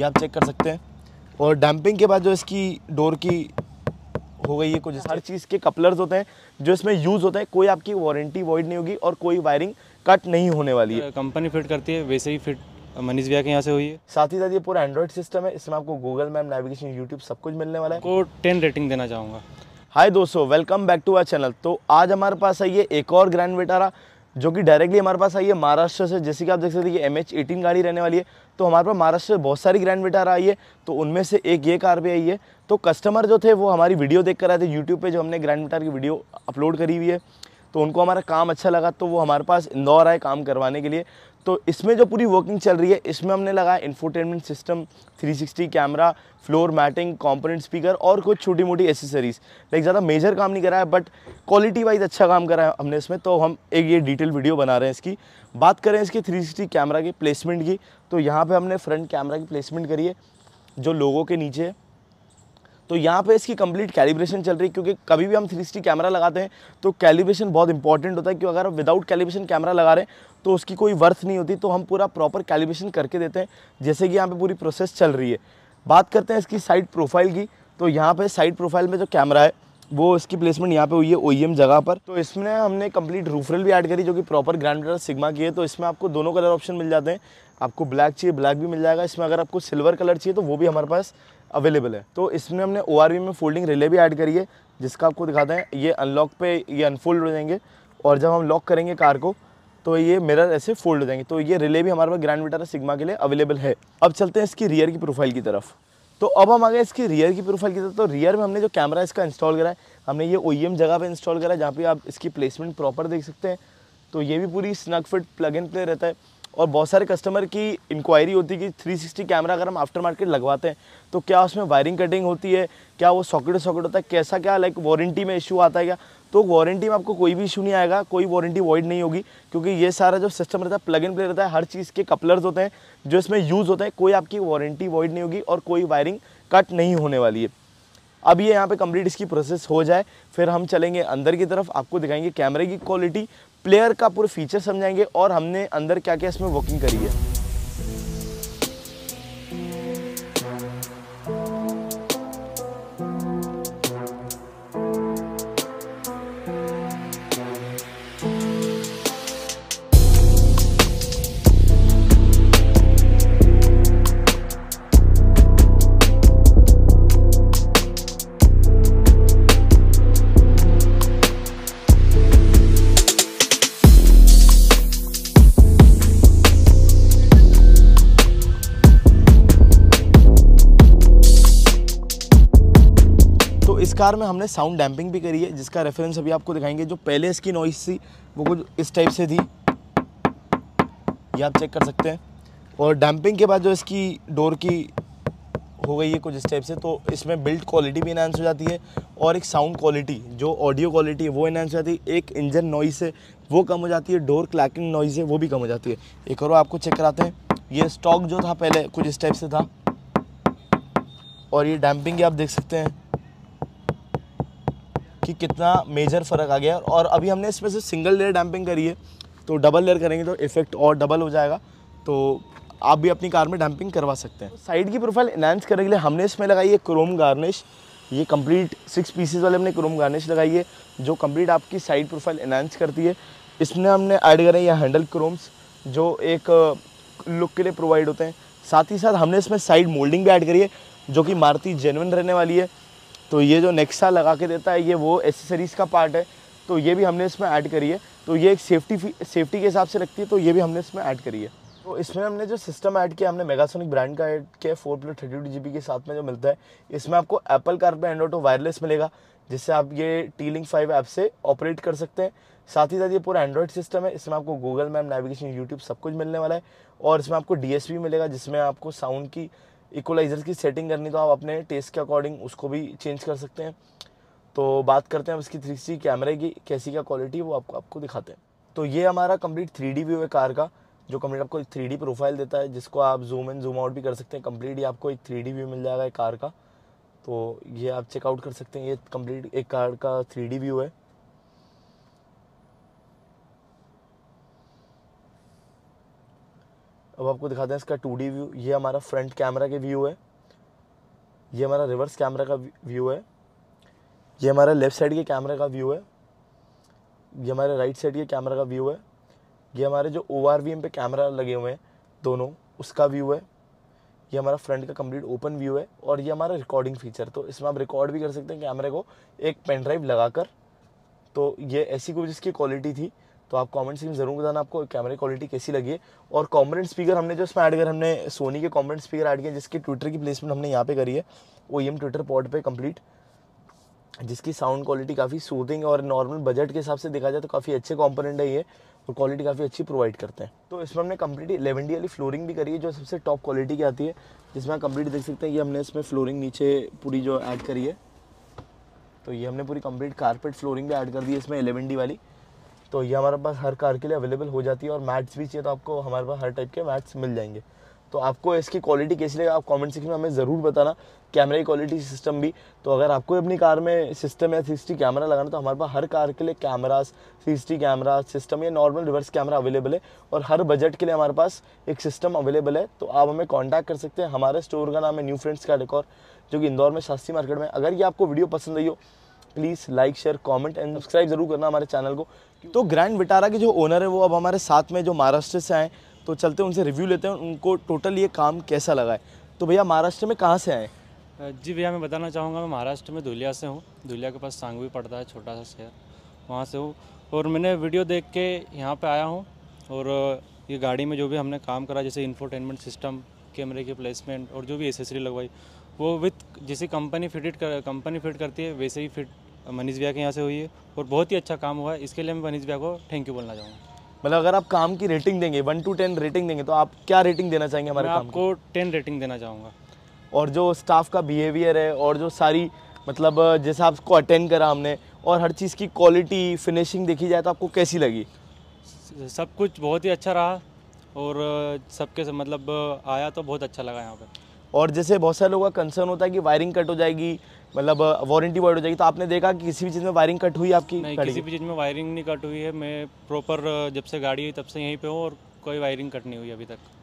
ये आप चेक कर सकते हैं और डैम्पिंग के बाद जो इसकी डोर की हो गई है कुछ हर चीज़ के कपलर्स होते हैं जो इसमें यूज़ होते हैं कोई आपकी वारंटी वॉइड नहीं होगी और कोई वायरिंग कट नहीं होने वाली है कंपनी फिट करती है वैसे ही फिट मनीष भैया के यहाँ से हुई है साथ ही साथ ये पूरा एंड्रॉइड सिस्टम है इसमें आपको गूगल मैप नेविगेशन यूट्यूब सब कुछ मिलने वाला है को टेन रेटिंग देना चाहूँगा हाय दोस्तों welcome back to our channel तो आज हमारे पास है एक और ग्रैंड विटारा जो कि डायरेक्टली हमारे पास आई है महाराष्ट्र से जैसे कि आप देख सकते हैं कि एम एच एटीन गाड़ी रहने वाली है तो हमारे पास महाराष्ट्र से बहुत सारी ग्रैंड विटार आई है तो उनमें से एक ये कार भी आई है तो कस्टमर जो थे वो हमारी वीडियो देख कर आए थे यूट्यूब पर जो हमने ग्रैंड विटार की वीडियो अपलोड करी हुई है तो उनको हमारा काम अच्छा लगा तो वो हमारे पास इंदौर आए काम करवाने के लिए तो इसमें जो पूरी वर्किंग चल रही है इसमें हमने लगाया infotainment system 360 camera floor matting component speaker और कुछ छोटी मोटी एसेसरीज लाइक ज़्यादा मेजर काम नहीं करा है बट क्वालिटी वाइज अच्छा काम करा है हमने इसमें तो हम एक ये डिटेल वीडियो बना रहे हैं इसकी बात करें इसके सिक्सटी कैमरा की प्लेसमेंट की तो यहाँ पर हमने फ्रंट कैमरा की प्लेसमेंट करी है जो लोगों के नीचे है तो यहाँ पे इसकी कंप्लीट कैलिब्रेशन चल रही है क्योंकि कभी भी हम थ्री कैमरा लगाते हैं तो कैलिब्रेशन बहुत इंपॉर्टेंट होता है क्योंकि अगर विदाउट कैलिब्रेशन कैमरा लगा रहे हैं तो उसकी कोई वर्थ नहीं होती तो हम पूरा प्रॉपर कैलिब्रेशन करके देते हैं जैसे कि यहाँ पर पूरी प्रोसेस चल रही है बात करते हैं इसकी साइड प्रोफाइल की तो यहाँ पर साइड प्रोफाइल में जो कैमरा है वो इसकी प्लेसमेंट यहाँ पे हुई है ओ e जगह पर तो इसमें हमने कंप्लीट रूफरल भी ऐड करी जो कि प्रॉपर ग्रैंड कलर सिग्मा की है तो इसमें आपको दोनों कलर ऑप्शन मिल जाते हैं आपको ब्लैक चाहिए ब्लैक भी मिल जाएगा इसमें अगर आपको सिल्वर कलर चाहिए तो वो भी हमारे पास अवेलेबल है तो इसमें हमने ओ में फोल्डिंग रिले भी ऐड करी है जिसका आपको दिखाते हैं ये अनलॉक पे ये अनफोल्ड हो जाएंगे और जब हम लॉक करेंगे कार को तो ये मिरर ऐसे फोल्ड हो जाएंगे तो ये रिले भी हमारे पास ग्रैंड मीटर सिग्मा के लिए अवेलेबल है अब चलते हैं इसकी रियर की प्रोफाइल की तरफ तो अब हम आ गए इसकी रियर की प्रोफाइल की तरफ तो रियर में हमने जो कैमरा इसका इंस्टॉल करा है हमने ये ओ e जगह पर इंस्टॉल करा है जहाँ पर आप इसकी प्लेसमेंट प्रॉपर देख सकते हैं तो ये भी पूरी snug fit plug in play रहता है और बहुत सारे कस्टमर की इंक्वायरी होती है कि 360 कैमरा अगर हम आफ्टर मार्केट लगवाते हैं तो क्या उसमें वायरिंग कटिंग होती है क्या वो सॉकेट सॉकेट होता है कैसा क्या लाइक वारंटी में इशू आता है क्या तो वारंटी में आपको कोई भी इशू नहीं आएगा कोई वारंटी वॉइड नहीं होगी क्योंकि ये सारा जो सिस्टम रहता है प्लग इन प्ले रहता है हर चीज़ के कपलर्स होते हैं जो इसमें यूज़ होते हैं कोई आपकी वारंटी वॉइड नहीं होगी और कोई वायरिंग कट नहीं होने वाली है अब ये यहाँ पे कंप्लीट इसकी प्रोसेस हो जाए फिर हम चलेंगे अंदर की तरफ आपको दिखाएंगे कैमरे की क्वालिटी प्लेयर का पूरा फीचर समझाएंगे और हमने अंदर क्या क्या इसमें वर्किंग करी है इस कार में हमने साउंड डैम्पिंग भी करी है जिसका रेफरेंस अभी आपको दिखाएंगे जो पहले इसकी नॉइस थी वो कुछ इस टाइप से थी ये आप चेक कर सकते हैं और डैम्पिंग के बाद जो इसकी डोर की हो गई है कुछ इस टाइप से तो इसमें बिल्ड क्वालिटी भी इन्हांस हो जाती है और एक साउंड क्वालिटी जो ऑडियो क्वालिटी है वो इन्हांस हो जाती है एक इंजन नॉइस है वो कम हो जाती है डोर क्लैकिंग नॉइज़ है वो भी कम हो जाती है एक और आपको चेक कराते हैं ये स्टॉक जो था पहले कुछ इस टाइप से था और ये डैम्पिंग आप देख सकते हैं कि कितना मेजर फ़र्क आ गया और अभी हमने इसमें से सिंगल लेयर डैम्पिंग करी है तो डबल लेयर करेंगे तो इफेक्ट और डबल हो जाएगा तो आप भी अपनी कार में डैम्पिंग करवा सकते हैं साइड की प्रोफाइल इनहेंस करने के लिए हमने इसमें लगाई है क्रोम गार्निश ये कंप्लीट सिक्स पीसेज वाले हमने क्रोम गार्निश लगाई है जो कंप्लीट आपकी साइड प्रोफाइल इनहेंस करती है इसमें हमने ऐड करें यह हैंडल क्रोम्स जो एक लुक uh, के लिए प्रोवाइड होते हैं साथ ही साथ हमने इसमें साइड मोल्डिंग भी ऐड करी है जो कि मारती जेनविन रहने वाली है तो ये जो नेक्सा लगा के देता है ये वो एसेसरीज़ का पार्ट है तो ये भी हमने इसमें ऐड करी है तो ये एक सेफ्टी सेफ्टी के हिसाब से रखती है तो ये भी हमने इसमें ऐड करी है तो इसमें हमने जो सिस्टम ऐड किया हमने मेगासोनिक ब्रांड का ऐड किया four plus thirty two G के साथ में जो मिलता है इसमें आपको एप्पल कार पर एंड्रॉइड वायरलेस मिलेगा जिससे आप ये टी लिंक फाइव ऐप से ऑपरेट कर सकते हैं साथ ही साथ ये पूरा एंड्रॉयड सिस्टम है इसमें आपको गूगल मैप नेविगेशन यूट्यूब सब कुछ मिलने वाला है और इसमें आपको डी मिलेगा जिसमें आपको साउंड की इक्वलाइज़र की सेटिंग करनी तो आप अपने टेस्ट के अकॉर्डिंग उसको भी चेंज कर सकते हैं तो बात करते हैं अब इसकी थ्री कैमरे की कैसी क्या क्वालिटी है वो आपको आपको दिखाते हैं तो ये हमारा कंप्लीट थ्री व्यू है कार का जो कंप्लीट आपको एक थ्री प्रोफाइल देता है जिसको आप जूम इन जूम आउट भी कर सकते हैं कम्प्लीट ये आपको एक थ्री व्यू मिल जाएगा कार का तो ये आप चेकआउट कर सकते हैं ये कम्प्लीट एक कार का थ्री व्यू है अब आपको दिखाते हैं इसका टू व्यू ये हमारा फ्रंट कैमरा के व्यू है ये हमारा रिवर्स कैमरा का व्यू है ये हमारा लेफ़्ट साइड के कैमरा का व्यू है ये हमारे राइट साइड के कैमरा का व्यू है ये हमारे जो ओ आर पे कैमरा लगे हुए हैं दोनों उसका व्यू है ये हमारा फ्रंट का कंप्लीट ओपन व्यू है और ये हमारा रिकॉर्डिंग फीचर तो इसमें आप रिकॉर्ड भी कर सकते हैं कैमरे को एक पेन ड्राइव लगा कर तो ये ऐसी कुछ इसकी क्वालिटी थी तो आप कॉमेंट्स में ज़रूर बताना आपको कैमरे क्वालिटी कैसी लगी है और कॉम्बरेंट स्पीकर हमने जो इसमें ऐड कर हमने सोनी के कॉम्बरेंट स्पीकर ऐड किए जिसकी ट्विटर की प्लेसमेंट हमने यहाँ पे करी है ओ एम ट्विटर पॉड पे कंप्लीट जिसकी साउंड क्वालिटी काफ़ी सूदिंग और नॉर्मल बजट के हिसाब से देखा जाए तो काफ़ी अच्छे कॉम्पोनेंट है ये और क्वालिटी काफ़ी अच्छी प्रोवाइड करते हैं तो इसमें हमने कम्प्लीट लेवेंडी वाली फ्लोरिंग भी करी है जो सबसे टॉप क्वालिटी की आती है जिसमें आप कंप्लीट देख सकते हैं कि हमने इसमें फ्लोरिंग नीचे पूरी जो ऐड करी है तो ये हमने पूरी कंप्लीट कारपेट फ्लोरिंग भी ऐड कर दी है इसमें एलेवेंडी वाली तो ये हमारे पास हर कार के लिए अवेलेबल हो जाती है और मैट्स भी चाहिए तो आपको हमारे पास हर टाइप के मैट्स मिल जाएंगे तो आपको इसकी क्वालिटी कैसी लगे आप कमेंट सेक्शन में हमें ज़रूर बताना कैमरे की क्वालिटी सिस्टम भी तो अगर आपको अपनी कार में सिस्टम या सी कैमरा लगाना तो हमारे पास हर कार के लिए कैमराज सी कैमरा सिस्टम या नॉर्मल रिवर्स कैमरा अवेलेबल है और हर बजट के लिए हमारे पास एक सिस्टम अवेलेबल है तो आप हमें कॉन्टैक्ट कर सकते हैं हमारे स्टोर का नाम है न्यू फ्रेंड्स का रिकॉर्ड जो कि इंदौर में शास्त्री मार्केट में अगर ये आपको वीडियो पसंद आई हो please like share comment and subscribe जरूर करना हमारे चैनल को तो ग्रैंड विटारा के जो ओनर है वो अब हमारे साथ में जो महाराष्ट्र से आए तो चलते उनसे रिव्यू लेते हैं उनको टोटल ये काम कैसा लगा है तो भैया महाराष्ट्र में कहाँ से आए जी भैया मैं बताना चाहूँगा मैं महाराष्ट्र में धुलिया से हूँ धुलिया के पास सांगवी पड़ता है छोटा सा शहर वहाँ से हूँ और मैंने वीडियो देख के यहाँ पर आया हूँ और ये गाड़ी में जो भी हमने काम करा जैसे इन्फोटेनमेंट सिस्टम कैमरे की प्लेसमेंट और जो भी एसेसरी लगवाई वो विथ जैसे कंपनी फिटेड कर, कंपनी फिट करती है वैसे ही फिट मनीष भैया के यहाँ से हुई है और बहुत ही अच्छा काम हुआ है इसके लिए मैं मनीष भैया को थैंक यू बोलना चाहूँगा मतलब अगर आप काम की रेटिंग देंगे वन टू टेन रेटिंग देंगे तो आप क्या रेटिंग देना चाहेंगे हमारे काम आपको टेन रेटिंग देना चाहूँगा और जो स्टाफ का बिहेवियर है और जो सारी मतलब जैसा आपको अटेंड करा हमने और हर चीज़ की क्वालिटी फिनिशिंग देखी जाए तो आपको कैसी लगी सब कुछ बहुत ही अच्छा रहा और सबके मतलब आया तो बहुत अच्छा लगा यहाँ पर और जैसे बहुत सारे लोगों का कंसर्न होता है कि वायरिंग कट हो जाएगी मतलब वारंटी uh, वर्ड हो जाएगी तो आपने देखा कि किसी भी चीज़ में वायरिंग कट हुई आपकी नहीं किसी भी चीज़ में वायरिंग नहीं कट हुई है मैं प्रॉपर uh, जब से गाड़ी हुई तब से यहीं पे हूँ और कोई वायरिंग कट नहीं हुई अभी तक